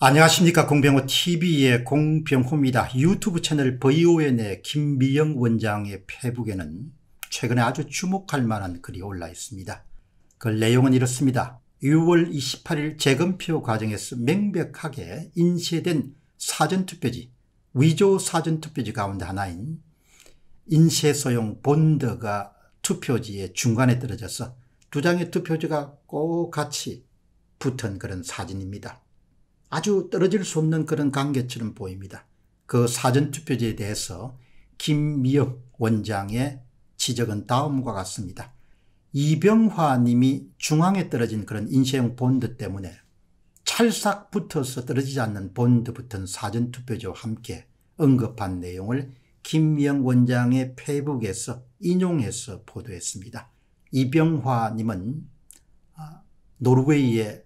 안녕하십니까 공병호 tv의 공병호입니다. 유튜브 채널 VON의 김미영 원장의 페북에는 최근에 아주 주목할 만한 글이 올라 있습니다. 그 내용은 이렇습니다. 6월 28일 재검표 과정에서 명백하게 인쇄된 사전투표지, 위조 사전투표지 가운데 하나인 인쇄소용 본드가 투표지의 중간에 떨어져서 두 장의 투표지가 꼭 같이 붙은 그런 사진입니다. 아주 떨어질 수 없는 그런 관계처럼 보입니다. 그 사전투표제에 대해서 김미혁 원장의 지적은 다음과 같습니다. 이병화 님이 중앙에 떨어진 그런 인쇄용 본드 때문에 찰싹 붙어서 떨어지지 않는 본드 붙은 사전투표제와 함께 언급한 내용을 김미영 원장의 페이북에서 인용해서 보도했습니다. 이병화 님은 아, 노르웨이의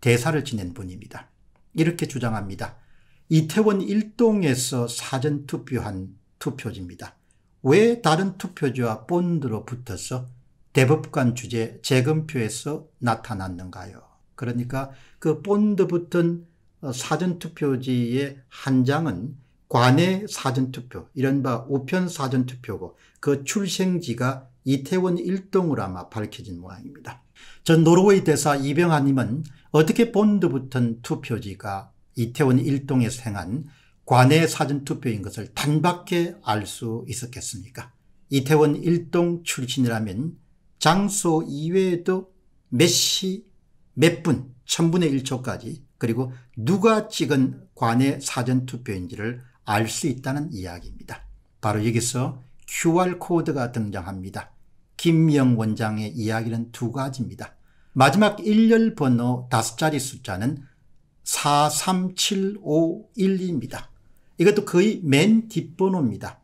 대사를 지낸 분입니다. 이렇게 주장합니다. 이태원 일동에서 사전 투표한 투표지입니다. 왜 다른 투표지와 본드로 붙어서 대법관 주제 재검표에서 나타났는가요? 그러니까 그 본드 붙은 어, 사전투표지의 한 장은 관내 사전투표, 이른바 우편 사전투표고 그 출생지가 이태원 일동으로 아마 밝혀진 모양입니다. 전 노르웨이 대사 이병하님은 어떻게 본드 붙은 투표지가 이태원 일동에서 행한 관내 사전투표인 것을 단밖에 알 수 있었겠습니까? 이태원 일동 출신이라면 장소 이외에도 몇 시, 몇 분, 천분의 일초까지 그리고 누가 찍은 관내 사전투표인지를 알 수 있다는 이야기입니다. 바로 여기서 QR코드가 등장합니다. 김영 원장의 이야기는 두 가지입니다. 마지막 일렬 번호 다섯 자리 숫자는 4 3 7 5 1입니다 이것도 거의 맨 뒷번호입니다.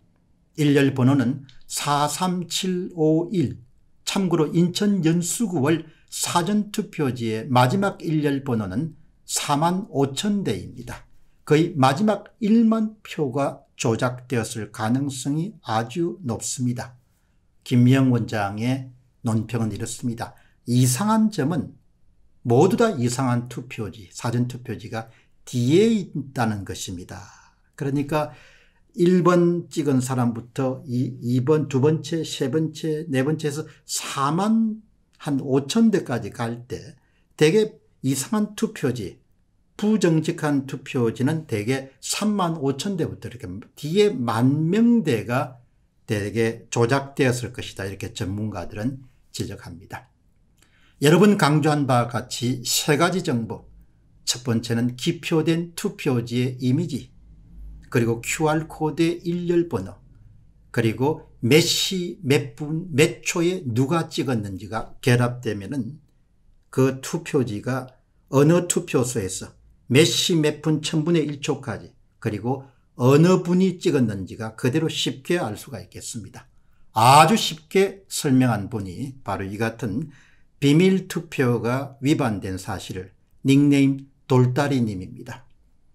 일렬 번호는 43751. 참고로 인천 연수구월 사전투표지의 마지막 일렬 번호는 4만 5천 대입니다. 거의 마지막 1만 표가 조작되었을 가능성이 아주 높습니다. 김영 원장의 논평은 이렇습니다. 이상한 점은 모두 다 이상한 투표지, 사전 투표지가 뒤에 있다는 것입니다. 그러니까 1번 찍은 사람부터 2, 2번, 두 번째, 세 번째, 네 번째에서 4만 한 5천 대까지 갈 때 대개 이상한 투표지, 부정직한 투표지는 대개 3만 5천 대부터 이렇게 뒤에 만 명대가 대개 조작되었을 것이다. 이렇게 전문가들은 지적합니다. 여러 번 강조한 바와 같이 세 가지 정보. 첫 번째는 기표된 투표지의 이미지, 그리고 QR코드의 일렬 번호, 그리고 몇 시, 몇 분, 몇 초에 누가 찍었는지가 결합되면그 투표지가 어느 투표소에서 몇 시, 몇 분, 천분의 1초까지, 그리고 어느 분이 찍었는지가 그대로 쉽게 알 수가 있겠습니다. 아주 쉽게 설명한 분이 바로 이 같은 비밀 투표가 위반된 사실을 닉네임 돌다리님입니다.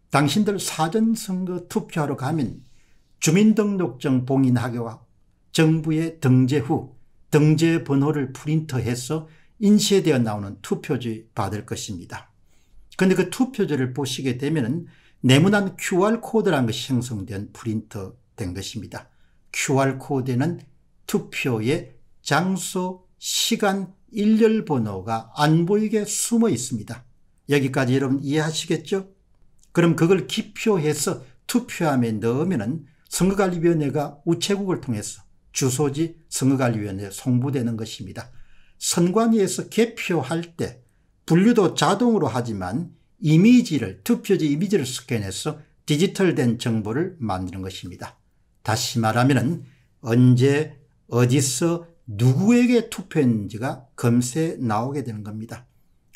당신들 사전선거 투표하러 가면 주민등록증 봉인하기와 정부의 등재 후 등재 번호를 프린트해서 인쇄되어 나오는 투표지 받을 것입니다. 근데 그 투표지를 보시게 되면 네모난 QR코드라는 것이 생성된 프린터된 것입니다. QR코드에는 투표의 장소, 시간, 일렬 번호가 안 보이게 숨어 있습니다. 여기까지 여러분 이해하시겠죠? 그럼 그걸 기표해서 투표함에 넣으면 선거관리위원회가 우체국을 통해서 주소지 선거관리위원회에 송부되는 것입니다. 선관위에서 개표할 때 분류도 자동으로 하지만 이미지를 투표지 이미지를 스캔해서 디지털된 정보를 만드는 것입니다. 다시 말하면 언제 어디서 누구에게 투표했는지가 검색에 나오게 되는 겁니다.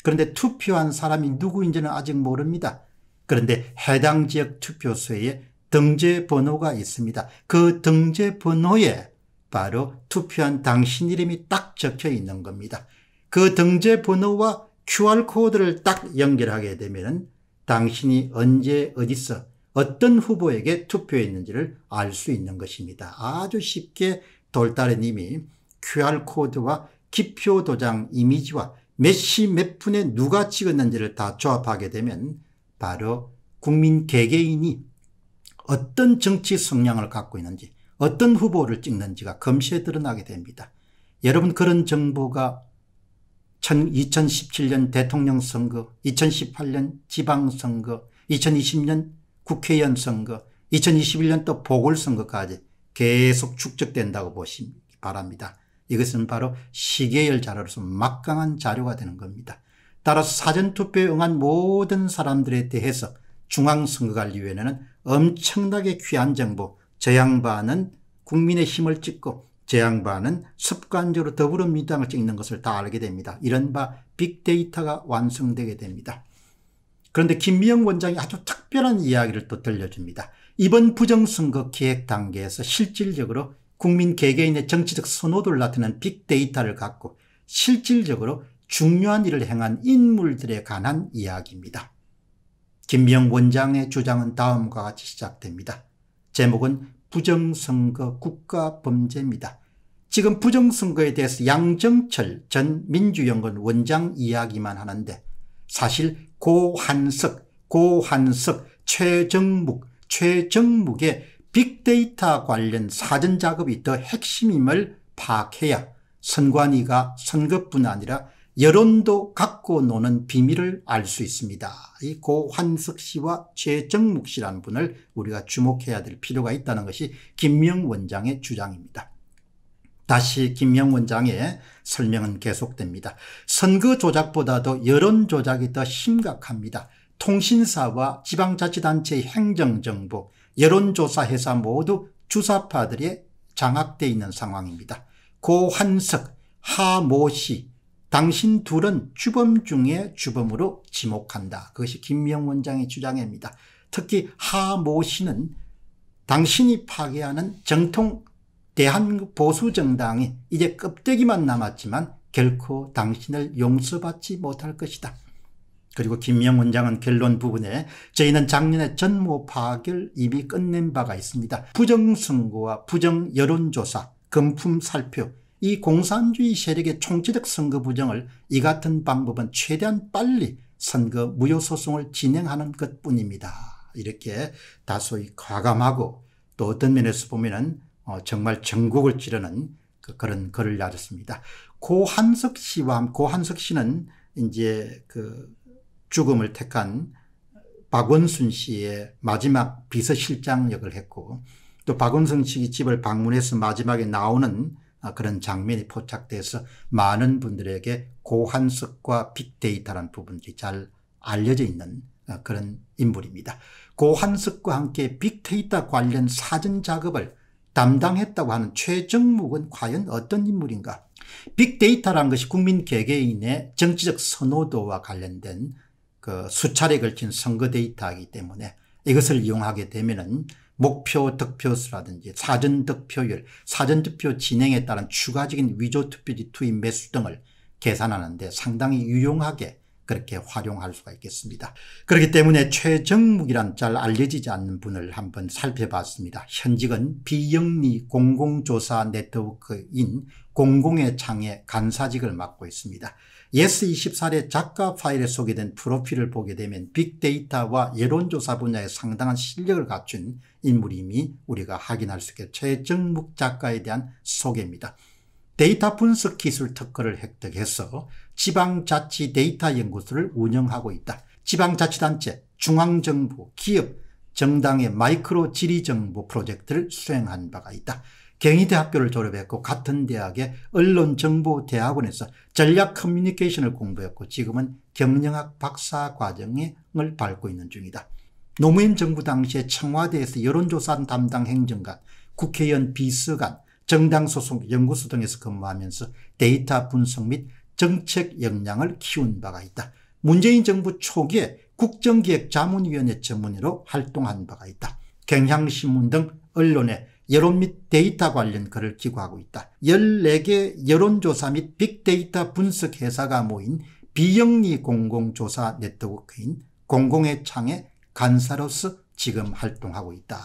그런데 투표한 사람이 누구인지는 아직 모릅니다. 그런데 해당 지역 투표소에 등재 번호가 있습니다. 그 등재 번호에 바로 투표한 당신 이름이 딱 적혀 있는 겁니다. 그 등재 번호와 QR코드를 딱 연결하게 되면 당신이 언제 어디서 어떤 후보에게 투표했는지를 알 수 있는 것입니다. 아주 쉽게 돌다의 님이 QR코드와 기표 도장 이미지와 몇 시 몇 분에 누가 찍었는지를 다 조합하게 되면 바로 국민 개개인이 어떤 정치 성향을 갖고 있는지 어떤 후보를 찍는지가 검시에 드러나게 됩니다. 여러분 그런 정보가 2017년 대통령 선거, 2018년 지방선거, 2020년 국회의원 선거, 2021년 또 보궐선거까지 계속 축적된다고 보시기 바랍니다. 이것은 바로 시계열 자료로서 막강한 자료가 되는 겁니다. 따라서 사전투표에 응한 모든 사람들에 대해서 중앙선거관리위원회는 엄청나게 귀한 정보, 저 양반은 국민의 힘을 찍고 제 양반은 습관적으로 더불어민주당을 찍는 것을 다 알게 됩니다. 이른바 빅데이터가 완성되게 됩니다. 그런데 김미영 원장이 아주 특별한 이야기를 또 들려줍니다. 이번 부정선거 기획 단계에서 실질적으로 국민 개개인의 정치적 선호도를 나타낸 빅데이터를 갖고 실질적으로 중요한 일을 행한 인물들에 관한 이야기입니다. 김미영 원장의 주장은 다음과 같이 시작됩니다. 제목은 부정선거 국가범죄입니다. 지금 부정선거에 대해서 양정철 전 민주연구원 원장 이야기만 하는데 사실 고한석, 고한석, 최정묵, 최정묵의 빅데이터 관련 사전 작업이 더 핵심임을 파악해야 선관위가 선거뿐 아니라 여론도 갖고 노는 비밀을 알 수 있습니다. 이 고환석 씨와 최정묵 씨라는 분을 우리가 주목해야 될 필요가 있다는 것이 김명 원장의 주장입니다. 다시 김명 원장의 설명은 계속됩니다. 선거 조작보다도 여론 조작이 더 심각합니다. 통신사와 지방자치단체의 행정정보, 여론조사회사 모두 주사파들의 장악돼 있는 상황입니다. 고환석, 하모 씨, 당신 둘은 주범 중에 주범으로 지목한다. 그것이 김명 원장의 주장입니다. 특히 하 모 씨는 당신이 파괴하는 정통 대한 보수 정당이 이제 껍데기만 남았지만 결코 당신을 용서받지 못할 것이다. 그리고 김명 원장은 결론 부분에 저희는 작년에 전모 파결을 이미 끝낸 바가 있습니다. 부정선거와 부정여론조사, 금품 살표, 이 공산주의 세력의 총체적 선거 부정을 이 같은 방법은 최대한 빨리 선거 무효소송을 진행하는 것 뿐입니다. 이렇게 다소이 과감하고 또 어떤 면에서 보면은 어 정말 전국을 찌르는 그 그런 글을 나눴습니다 고한석 씨와 고한석 씨는 이제 그 죽음을 택한 박원순 씨의 마지막 비서실장 역을 했고 또 박원순 씨 집을 방문해서 마지막에 나오는 아, 그런 장면이 포착돼서 많은 분들에게 고한석과 빅데이터라는 부분들이 잘 알려져 있는 아, 그런 인물입니다. 고한석과 함께 빅데이터 관련 사전 작업을 담당했다고 하는 최정묵은 과연 어떤 인물인가? 빅데이터란 것이 국민 개개인의 정치적 선호도와 관련된 그 수차례 걸친 선거 데이터이기 때문에 이것을 이용하게 되면은 목표 득표수라든지 사전 득표율, 사전 득표 진행에 따른 추가적인 위조 투표지 투입 매수 등을 계산하는데 상당히 유용하게 그렇게 활용할 수가 있겠습니다. 그렇기 때문에 최정묵이란 잘 알려지지 않는 분을 한번 살펴봤습니다. 현직은 비영리 공공조사 네트워크인 공공의 창에 간사직을 맡고 있습니다. s 2 4의 작가 파일에 소개된 프로필을 보게 되면 빅데이터와 여론조사 분야에 상당한 실력을 갖춘 인물임이 우리가 확인할 수 있게 최정묵 작가에 대한 소개입니다. 데이터 분석 기술 특허를 획득해서 지방자치 데이터 연구소를 운영하고 있다. 지방자치단체, 중앙정부, 기업, 정당의 마이크로 지리정보 프로젝트를 수행한 바가 있다. 경희대학교를 졸업했고 같은 대학의 언론정보대학원에서 전략 커뮤니케이션을 공부했고 지금은 경영학 박사 과정을 밟고 있는 중이다. 노무현 정부 당시에 청와대에서 여론조사 담당 행정관, 국회의원 비서관, 정당 소속 연구소 등에서 근무하면서 데이터 분석 및 정책 역량을 키운 바가 있다. 문재인 정부 초기에 국정기획자문위원회 전문의로 활동한 바가 있다. 경향신문 등 언론에 여론 및 데이터 관련 글을 기고하고 있다. 14개 여론조사 및 빅데이터 분석 회사가 모인 비영리 공공조사 네트워크인 공공의 창에 간사로서 지금 활동하고 있다.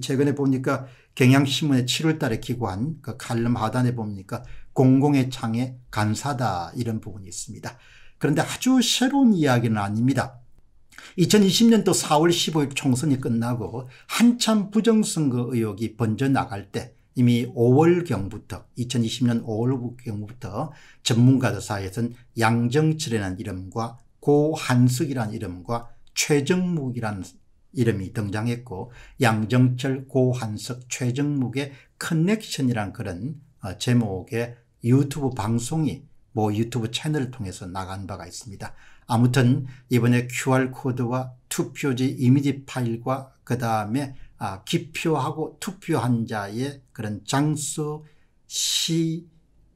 최근에 보니까 경향신문의 7월달에 기고한 그 칼럼 하단에 봅니까 공공의 창에 간사다 이런 부분이 있습니다. 그런데 아주 새로운 이야기는 아닙니다. 2020년도 4월 15일 총선이 끝나고 한참 부정선거 의혹이 번져나갈 때 이미 5월경부터 2020년 5월경부터 전문가들 사이에서는 양정철이라는 이름과 고한석이라는 이름과 최정묵이라는 이름이 등장했고 양정철, 고한석, 최정묵의 커넥션이란 그런 어, 제목의 유튜브 방송이 뭐 유튜브 채널을 통해서 나간 바가 있습니다. 아무튼 이번에 QR코드와 투표지 이미지 파일과 그 다음에 아, 기표하고 투표한 자의 그런 장소, 시,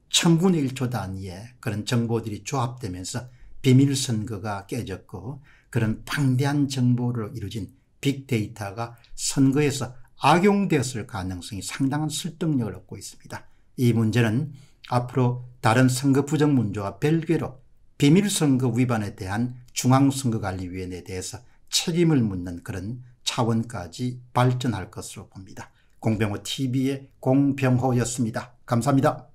천분 1초 단위의 그런 정보들이 조합되면서 비밀선거가 깨졌고 그런 방대한 정보로 이루어진 빅데이터가 선거에서 악용되었을 가능성이 상당한 설득력을 얻고 있습니다. 이 문제는 앞으로 다른 선거 부정 문제와 별개로 비밀선거 위반에 대한 중앙선거관리위원회에 대해서 책임을 묻는 그런 차원까지 발전할 것으로 봅니다. 공병호 TV의 공병호였습니다. 감사합니다.